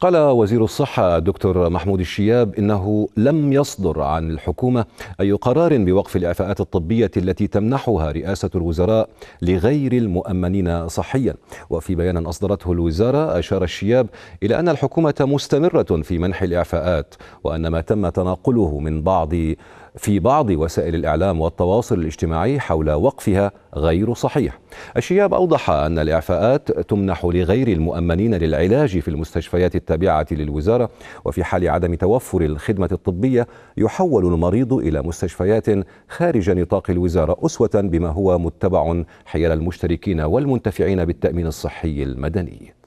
قال وزير الصحة دكتور محمود الشياب إنه لم يصدر عن الحكومة أي قرار بوقف الإعفاءات الطبية التي تمنحها رئاسة الوزراء لغير المؤمنين صحيا وفي بيان أصدرته الوزارة أشار الشياب إلى أن الحكومة مستمرة في منح الإعفاءات وأن ما تم تناقله من بعض في بعض وسائل الاعلام والتواصل الاجتماعي حول وقفها غير صحيح. الشياب اوضح ان الاعفاءات تمنح لغير المؤمنين للعلاج في المستشفيات التابعه للوزاره وفي حال عدم توفر الخدمه الطبيه يحول المريض الى مستشفيات خارج نطاق الوزاره اسوه بما هو متبع حيال المشتركين والمنتفعين بالتامين الصحي المدني.